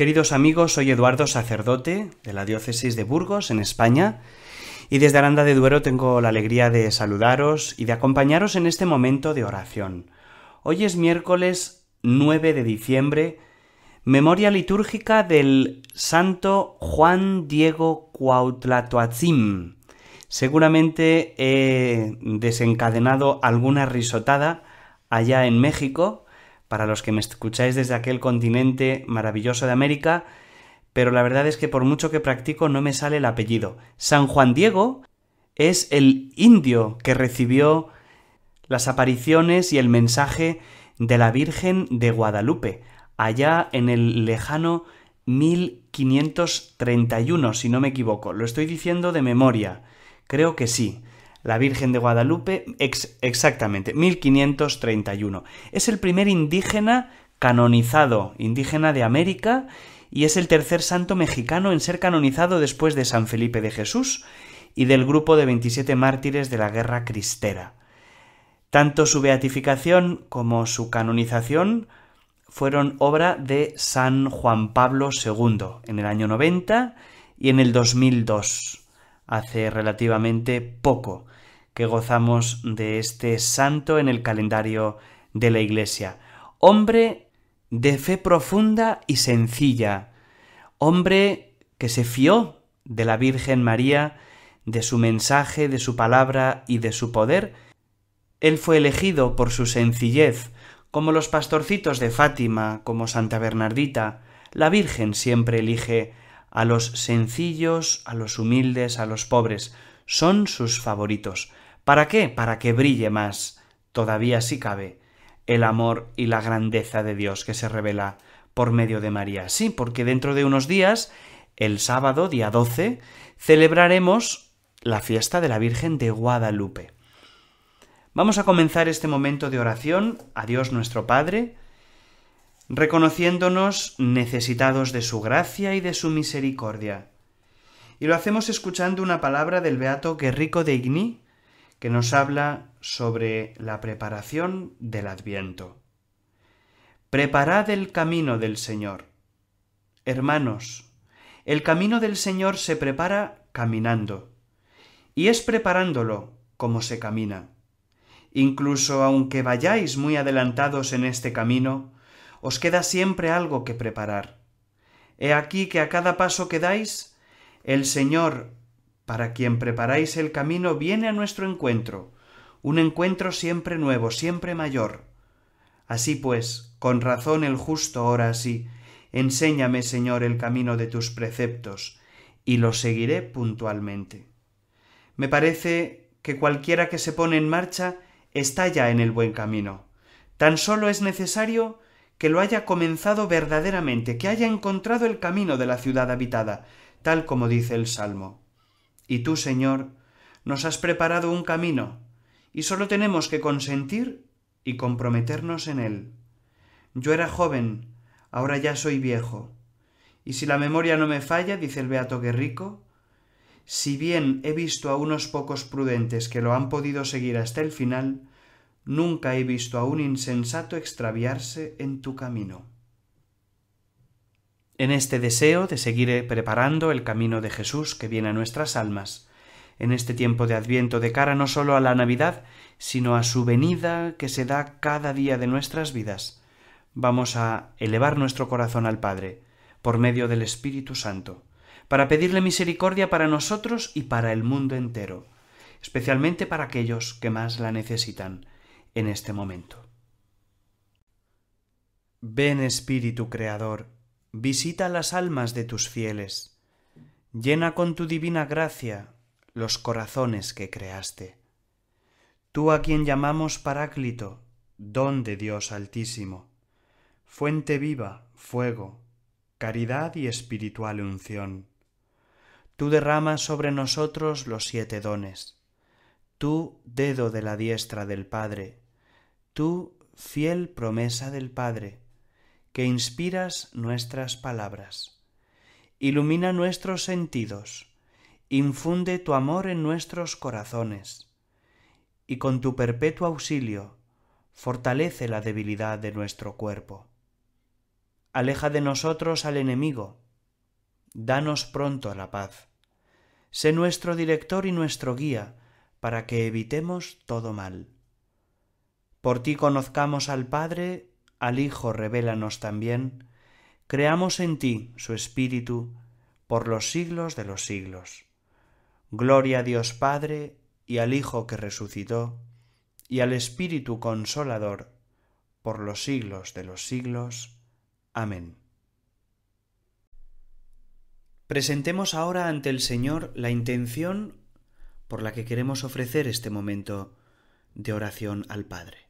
Queridos amigos, soy Eduardo Sacerdote de la Diócesis de Burgos, en España, y desde Aranda de Duero tengo la alegría de saludaros y de acompañaros en este momento de oración. Hoy es miércoles 9 de diciembre, memoria litúrgica del santo Juan Diego Cuautlatoatzim. Seguramente he desencadenado alguna risotada allá en México, para los que me escucháis desde aquel continente maravilloso de América, pero la verdad es que por mucho que practico no me sale el apellido. San Juan Diego es el indio que recibió las apariciones y el mensaje de la Virgen de Guadalupe, allá en el lejano 1531, si no me equivoco. Lo estoy diciendo de memoria. Creo que sí la Virgen de Guadalupe, exactamente, 1531. Es el primer indígena canonizado, indígena de América, y es el tercer santo mexicano en ser canonizado después de San Felipe de Jesús y del grupo de 27 mártires de la Guerra Cristera. Tanto su beatificación como su canonización fueron obra de San Juan Pablo II en el año 90 y en el 2002, hace relativamente poco que gozamos de este santo en el calendario de la Iglesia. Hombre de fe profunda y sencilla, hombre que se fió de la Virgen María, de su mensaje, de su palabra y de su poder, él fue elegido por su sencillez, como los pastorcitos de Fátima, como Santa Bernardita, la Virgen siempre elige a los sencillos, a los humildes, a los pobres, son sus favoritos. ¿Para qué? Para que brille más, todavía si cabe, el amor y la grandeza de Dios que se revela por medio de María. Sí, porque dentro de unos días, el sábado, día 12, celebraremos la fiesta de la Virgen de Guadalupe. Vamos a comenzar este momento de oración a Dios nuestro Padre, reconociéndonos necesitados de su gracia y de su misericordia. Y lo hacemos escuchando una palabra del beato Guerrico de Igni, que nos habla sobre la preparación del adviento. Preparad el camino del Señor. Hermanos, el camino del Señor se prepara caminando, y es preparándolo como se camina. Incluso aunque vayáis muy adelantados en este camino, os queda siempre algo que preparar. He aquí que a cada paso que dais, el Señor para quien preparáis el camino, viene a nuestro encuentro, un encuentro siempre nuevo, siempre mayor. Así pues, con razón el justo ora así, enséñame, Señor, el camino de tus preceptos, y lo seguiré puntualmente. Me parece que cualquiera que se pone en marcha está ya en el buen camino. Tan solo es necesario que lo haya comenzado verdaderamente, que haya encontrado el camino de la ciudad habitada, tal como dice el Salmo. Y tú, Señor, nos has preparado un camino, y solo tenemos que consentir y comprometernos en él. Yo era joven, ahora ya soy viejo. Y si la memoria no me falla, dice el Beato Guerrico, si bien he visto a unos pocos prudentes que lo han podido seguir hasta el final, nunca he visto a un insensato extraviarse en tu camino en este deseo de seguir eh, preparando el camino de Jesús que viene a nuestras almas, en este tiempo de adviento de cara no sólo a la Navidad, sino a su venida que se da cada día de nuestras vidas, vamos a elevar nuestro corazón al Padre, por medio del Espíritu Santo, para pedirle misericordia para nosotros y para el mundo entero, especialmente para aquellos que más la necesitan en este momento. Ven Espíritu Creador, visita las almas de tus fieles, llena con tu divina gracia los corazones que creaste. Tú a quien llamamos Paráclito, don de Dios Altísimo, fuente viva, fuego, caridad y espiritual unción. Tú derramas sobre nosotros los siete dones. Tú, dedo de la diestra del Padre. Tú, fiel promesa del Padre que inspiras nuestras palabras. Ilumina nuestros sentidos, infunde tu amor en nuestros corazones, y con tu perpetuo auxilio, fortalece la debilidad de nuestro cuerpo. Aleja de nosotros al enemigo, danos pronto la paz. Sé nuestro director y nuestro guía, para que evitemos todo mal. Por ti conozcamos al Padre al Hijo revélanos también, creamos en ti, su Espíritu, por los siglos de los siglos. Gloria a Dios Padre y al Hijo que resucitó, y al Espíritu Consolador, por los siglos de los siglos. Amén. Presentemos ahora ante el Señor la intención por la que queremos ofrecer este momento de oración al Padre.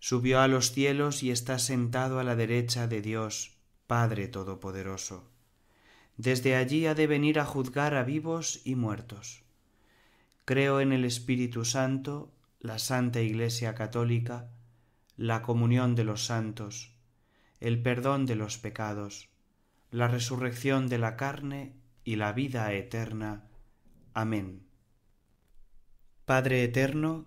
subió a los cielos y está sentado a la derecha de Dios, Padre Todopoderoso. Desde allí ha de venir a juzgar a vivos y muertos. Creo en el Espíritu Santo, la Santa Iglesia Católica, la comunión de los santos, el perdón de los pecados, la resurrección de la carne y la vida eterna. Amén. Padre eterno,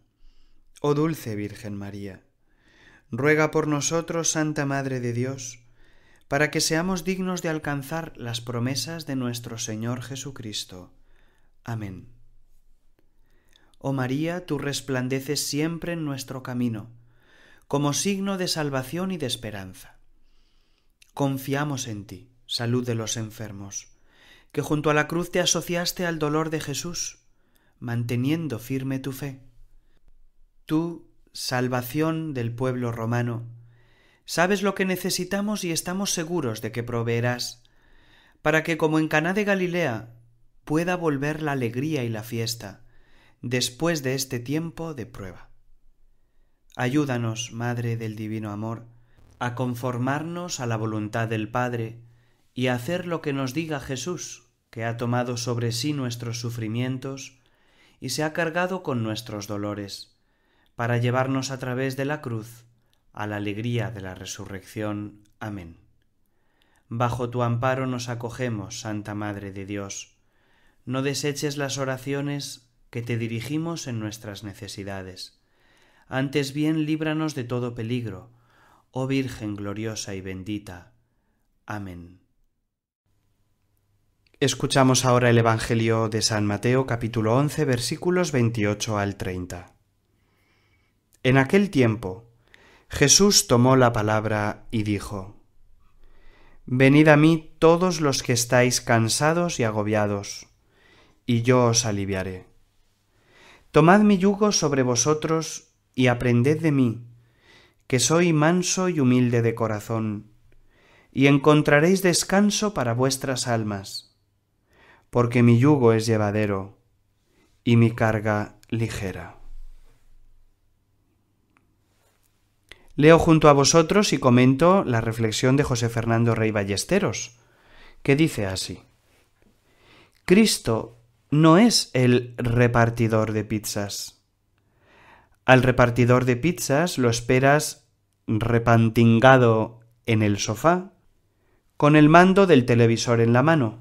Oh dulce Virgen María, ruega por nosotros, Santa Madre de Dios, para que seamos dignos de alcanzar las promesas de nuestro Señor Jesucristo. Amén. Oh María, tú resplandeces siempre en nuestro camino, como signo de salvación y de esperanza. Confiamos en ti, salud de los enfermos, que junto a la cruz te asociaste al dolor de Jesús, manteniendo firme tu fe tú, salvación del pueblo romano, sabes lo que necesitamos y estamos seguros de que proveerás, para que como en Caná de Galilea pueda volver la alegría y la fiesta después de este tiempo de prueba. Ayúdanos, Madre del Divino Amor, a conformarnos a la voluntad del Padre y a hacer lo que nos diga Jesús, que ha tomado sobre sí nuestros sufrimientos y se ha cargado con nuestros dolores para llevarnos a través de la cruz a la alegría de la resurrección. Amén. Bajo tu amparo nos acogemos, Santa Madre de Dios. No deseches las oraciones que te dirigimos en nuestras necesidades. Antes bien líbranos de todo peligro, oh Virgen gloriosa y bendita. Amén. Escuchamos ahora el Evangelio de San Mateo capítulo 11 versículos 28 al 30. En aquel tiempo Jesús tomó la palabra y dijo, Venid a mí todos los que estáis cansados y agobiados, y yo os aliviaré. Tomad mi yugo sobre vosotros y aprended de mí, que soy manso y humilde de corazón, y encontraréis descanso para vuestras almas, porque mi yugo es llevadero y mi carga ligera. Leo junto a vosotros y comento la reflexión de José Fernando Rey Ballesteros, que dice así. Cristo no es el repartidor de pizzas. Al repartidor de pizzas lo esperas repantingado en el sofá, con el mando del televisor en la mano.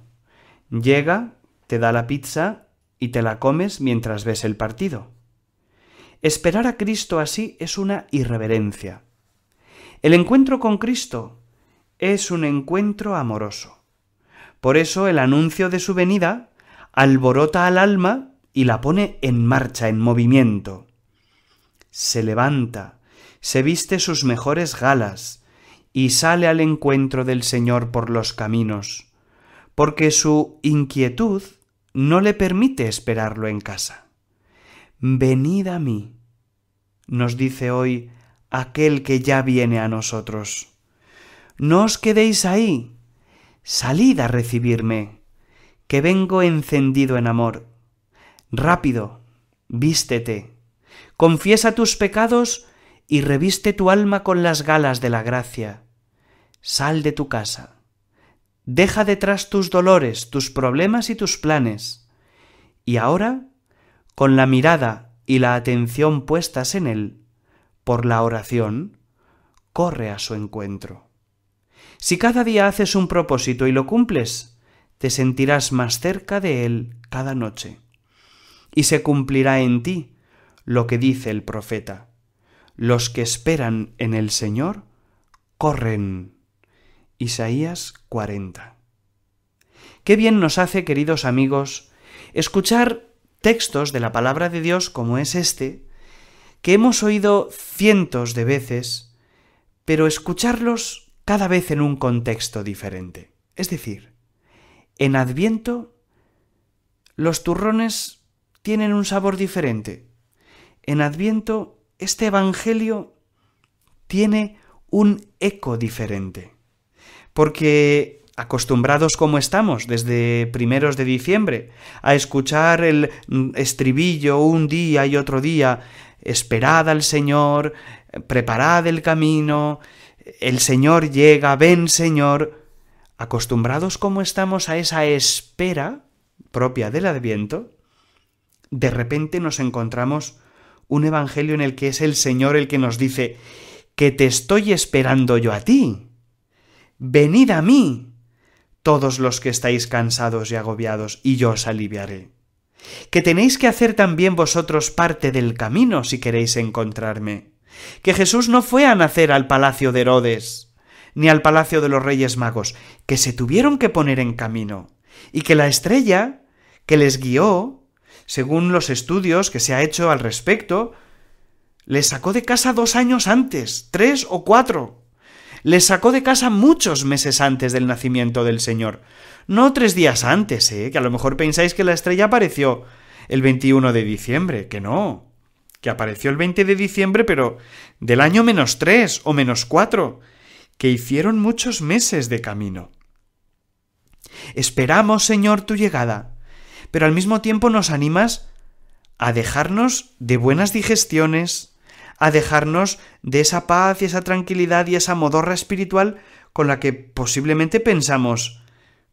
Llega, te da la pizza y te la comes mientras ves el partido. Esperar a Cristo así es una irreverencia. El encuentro con Cristo es un encuentro amoroso. Por eso el anuncio de su venida alborota al alma y la pone en marcha, en movimiento. Se levanta, se viste sus mejores galas y sale al encuentro del Señor por los caminos, porque su inquietud no le permite esperarlo en casa. Venid a mí, nos dice hoy aquel que ya viene a nosotros. No os quedéis ahí, salid a recibirme, que vengo encendido en amor. Rápido, vístete, confiesa tus pecados y reviste tu alma con las galas de la gracia. Sal de tu casa. Deja detrás tus dolores, tus problemas y tus planes. Y ahora con la mirada y la atención puestas en Él, por la oración, corre a su encuentro. Si cada día haces un propósito y lo cumples, te sentirás más cerca de Él cada noche. Y se cumplirá en ti lo que dice el profeta. Los que esperan en el Señor, corren. Isaías 40. Qué bien nos hace, queridos amigos, escuchar textos de la palabra de Dios como es este, que hemos oído cientos de veces, pero escucharlos cada vez en un contexto diferente. Es decir, en Adviento los turrones tienen un sabor diferente. En Adviento este Evangelio tiene un eco diferente. Porque acostumbrados como estamos desde primeros de diciembre a escuchar el estribillo un día y otro día, esperad al Señor, preparad el camino, el Señor llega, ven Señor, acostumbrados como estamos a esa espera propia del adviento, de repente nos encontramos un evangelio en el que es el Señor el que nos dice, que te estoy esperando yo a ti, venid a mí, todos los que estáis cansados y agobiados, y yo os aliviaré. Que tenéis que hacer también vosotros parte del camino si queréis encontrarme. Que Jesús no fue a nacer al palacio de Herodes, ni al palacio de los Reyes Magos, que se tuvieron que poner en camino, y que la estrella que les guió, según los estudios que se ha hecho al respecto, les sacó de casa dos años antes, tres o cuatro les sacó de casa muchos meses antes del nacimiento del Señor. No tres días antes, ¿eh? que a lo mejor pensáis que la estrella apareció el 21 de diciembre, que no, que apareció el 20 de diciembre, pero del año menos tres o menos cuatro, que hicieron muchos meses de camino. Esperamos, Señor, tu llegada, pero al mismo tiempo nos animas a dejarnos de buenas digestiones, a dejarnos de esa paz y esa tranquilidad y esa modorra espiritual con la que posiblemente pensamos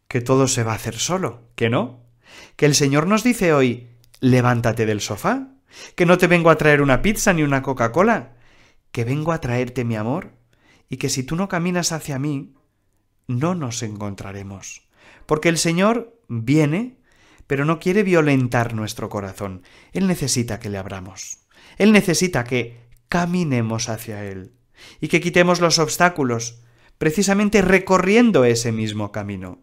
que todo se va a hacer solo, que no, que el Señor nos dice hoy, levántate del sofá, que no te vengo a traer una pizza ni una Coca-Cola, que vengo a traerte mi amor, y que si tú no caminas hacia mí, no nos encontraremos, porque el Señor viene, pero no quiere violentar nuestro corazón, Él necesita que le abramos, Él necesita que caminemos hacia Él y que quitemos los obstáculos, precisamente recorriendo ese mismo camino.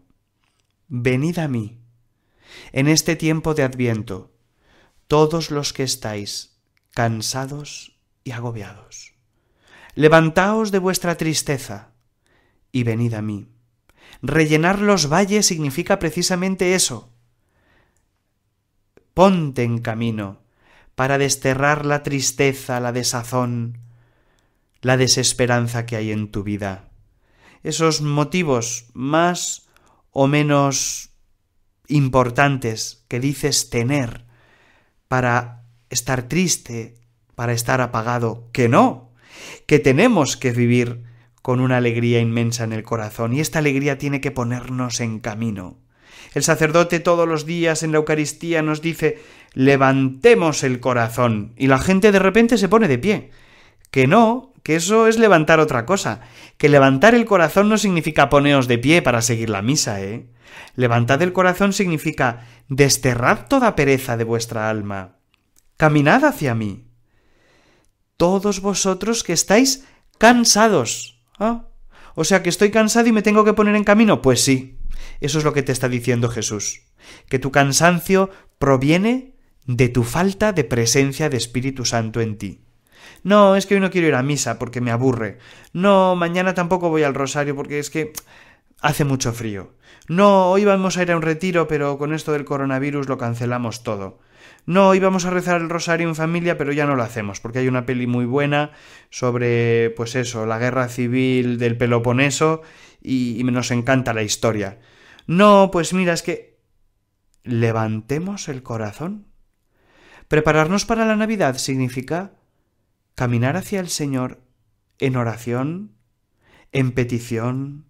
Venid a mí, en este tiempo de adviento, todos los que estáis cansados y agobiados. Levantaos de vuestra tristeza y venid a mí. Rellenar los valles significa precisamente eso. Ponte en camino para desterrar la tristeza, la desazón, la desesperanza que hay en tu vida. Esos motivos más o menos importantes que dices tener para estar triste, para estar apagado, que no, que tenemos que vivir con una alegría inmensa en el corazón y esta alegría tiene que ponernos en camino. El sacerdote todos los días en la Eucaristía nos dice, levantemos el corazón. Y la gente de repente se pone de pie. Que no, que eso es levantar otra cosa. Que levantar el corazón no significa poneos de pie para seguir la misa, ¿eh? Levantad el corazón significa desterrad toda pereza de vuestra alma. Caminad hacia mí. Todos vosotros que estáis cansados. Ah, o sea que estoy cansado y me tengo que poner en camino. Pues sí, eso es lo que te está diciendo Jesús. Que tu cansancio proviene de tu falta de presencia de Espíritu Santo en ti. No, es que hoy no quiero ir a misa porque me aburre. No, mañana tampoco voy al rosario porque es que hace mucho frío. No, hoy vamos a ir a un retiro, pero con esto del coronavirus lo cancelamos todo. No, íbamos a rezar el rosario en familia, pero ya no lo hacemos, porque hay una peli muy buena sobre, pues eso, la guerra civil del Peloponeso y, y nos encanta la historia. No, pues mira, es que levantemos el corazón Prepararnos para la Navidad significa caminar hacia el Señor en oración, en petición,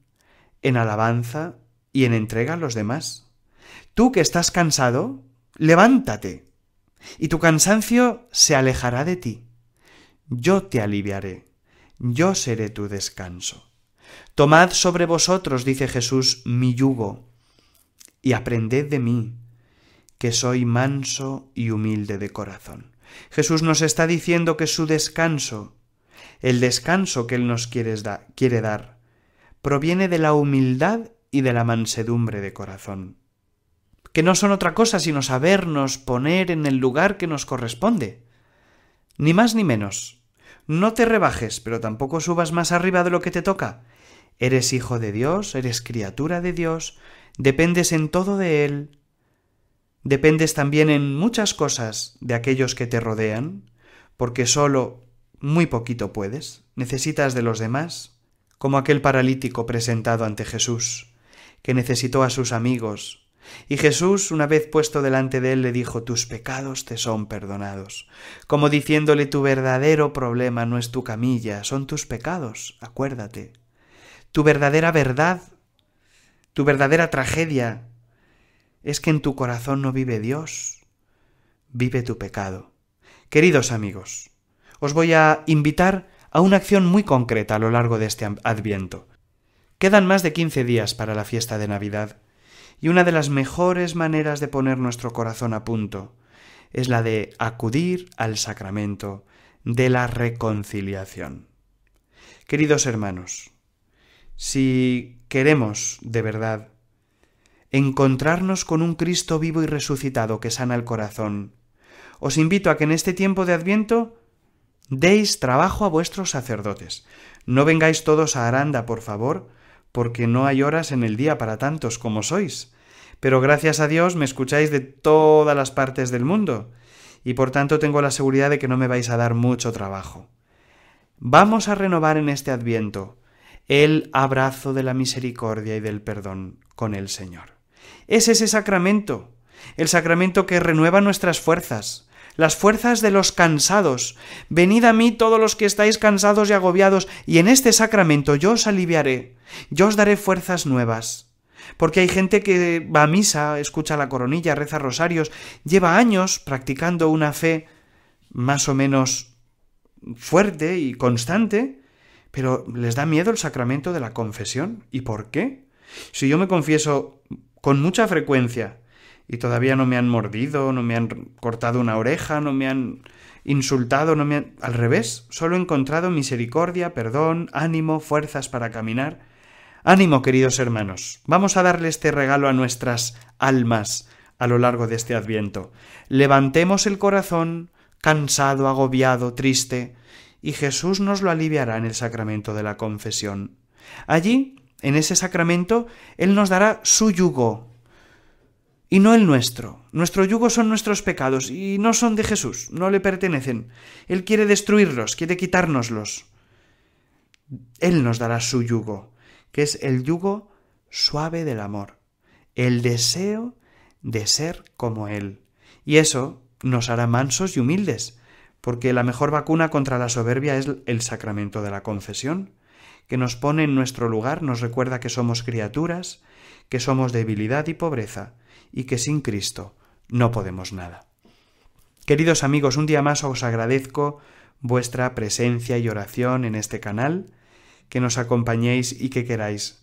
en alabanza y en entrega a los demás. Tú que estás cansado, levántate, y tu cansancio se alejará de ti. Yo te aliviaré, yo seré tu descanso. Tomad sobre vosotros, dice Jesús, mi yugo, y aprended de mí que soy manso y humilde de corazón. Jesús nos está diciendo que su descanso, el descanso que Él nos quiere, dar quiere dar, proviene de la humildad y de la mansedumbre de corazón, que no son otra cosa sino sabernos poner en el lugar que nos corresponde. Ni más ni menos. No te rebajes, pero tampoco subas más arriba de lo que te toca. Eres hijo de Dios, eres criatura de Dios, dependes en todo de Él, Dependes también en muchas cosas de aquellos que te rodean, porque solo muy poquito puedes. Necesitas de los demás, como aquel paralítico presentado ante Jesús, que necesitó a sus amigos. Y Jesús, una vez puesto delante de él, le dijo, tus pecados te son perdonados, como diciéndole, tu verdadero problema no es tu camilla, son tus pecados, acuérdate. Tu verdadera verdad, tu verdadera tragedia es que en tu corazón no vive Dios, vive tu pecado. Queridos amigos, os voy a invitar a una acción muy concreta a lo largo de este adviento. Quedan más de 15 días para la fiesta de Navidad, y una de las mejores maneras de poner nuestro corazón a punto es la de acudir al sacramento de la reconciliación. Queridos hermanos, si queremos de verdad encontrarnos con un Cristo vivo y resucitado que sana el corazón. Os invito a que en este tiempo de Adviento deis trabajo a vuestros sacerdotes. No vengáis todos a Aranda, por favor, porque no hay horas en el día para tantos como sois. Pero gracias a Dios me escucháis de todas las partes del mundo, y por tanto tengo la seguridad de que no me vais a dar mucho trabajo. Vamos a renovar en este Adviento el abrazo de la misericordia y del perdón con el Señor es ese sacramento, el sacramento que renueva nuestras fuerzas, las fuerzas de los cansados. Venid a mí todos los que estáis cansados y agobiados, y en este sacramento yo os aliviaré, yo os daré fuerzas nuevas. Porque hay gente que va a misa, escucha la coronilla, reza rosarios, lleva años practicando una fe más o menos fuerte y constante, pero les da miedo el sacramento de la confesión. ¿Y por qué? Si yo me confieso con mucha frecuencia. Y todavía no me han mordido, no me han cortado una oreja, no me han insultado, no me han... Al revés, solo he encontrado misericordia, perdón, ánimo, fuerzas para caminar. Ánimo, queridos hermanos, vamos a darle este regalo a nuestras almas a lo largo de este adviento. Levantemos el corazón cansado, agobiado, triste, y Jesús nos lo aliviará en el sacramento de la confesión. Allí en ese sacramento, Él nos dará su yugo y no el nuestro. Nuestro yugo son nuestros pecados y no son de Jesús, no le pertenecen. Él quiere destruirlos, quiere quitárnoslos. Él nos dará su yugo, que es el yugo suave del amor, el deseo de ser como Él. Y eso nos hará mansos y humildes, porque la mejor vacuna contra la soberbia es el sacramento de la confesión que nos pone en nuestro lugar, nos recuerda que somos criaturas, que somos debilidad y pobreza, y que sin Cristo no podemos nada. Queridos amigos, un día más os agradezco vuestra presencia y oración en este canal, que nos acompañéis y que queráis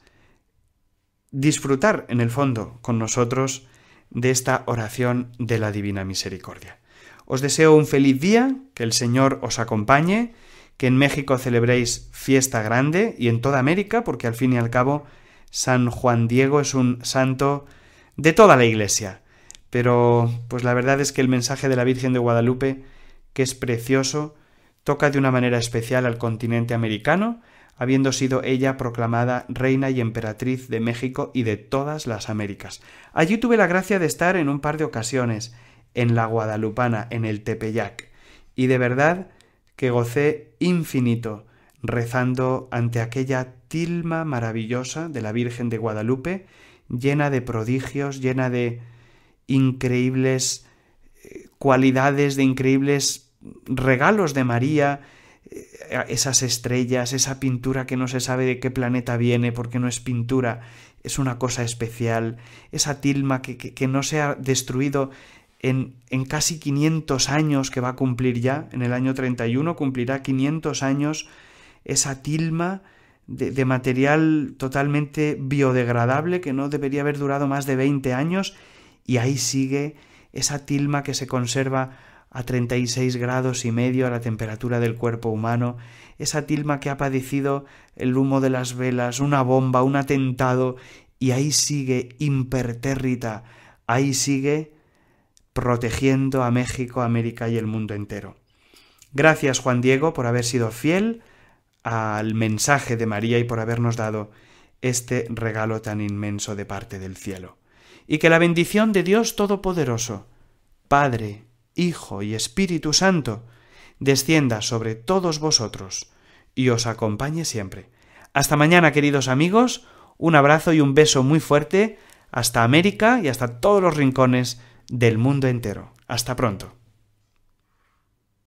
disfrutar en el fondo con nosotros de esta oración de la Divina Misericordia. Os deseo un feliz día, que el Señor os acompañe, que en México celebréis fiesta grande y en toda América, porque al fin y al cabo San Juan Diego es un santo de toda la Iglesia. Pero pues la verdad es que el mensaje de la Virgen de Guadalupe, que es precioso, toca de una manera especial al continente americano, habiendo sido ella proclamada reina y emperatriz de México y de todas las Américas. Allí tuve la gracia de estar en un par de ocasiones, en la Guadalupana, en el Tepeyac, y de verdad que gocé infinito rezando ante aquella tilma maravillosa de la Virgen de Guadalupe, llena de prodigios, llena de increíbles eh, cualidades, de increíbles regalos de María, eh, esas estrellas, esa pintura que no se sabe de qué planeta viene porque no es pintura, es una cosa especial, esa tilma que, no se ha destruido en, casi 500 años que va a cumplir ya, en el año 31 cumplirá 500 años esa tilma de, de, material totalmente biodegradable que no debería haber durado más de 20 años y ahí sigue esa tilma que se conserva a 36 grados y medio a la temperatura del cuerpo humano, esa tilma que ha padecido el humo de las velas, una bomba, un atentado, y ahí sigue impertérrita, ahí sigue protegiendo a México, América y el mundo entero. Gracias Juan Diego por haber sido fiel al mensaje de María y por habernos dado este regalo tan inmenso de parte del cielo. Y que la bendición de Dios Todopoderoso, Padre, Hijo y Espíritu Santo, descienda sobre todos vosotros y os acompañe siempre. Hasta mañana, queridos amigos, un abrazo y un beso muy fuerte hasta América y hasta todos los rincones del mundo entero. Hasta pronto.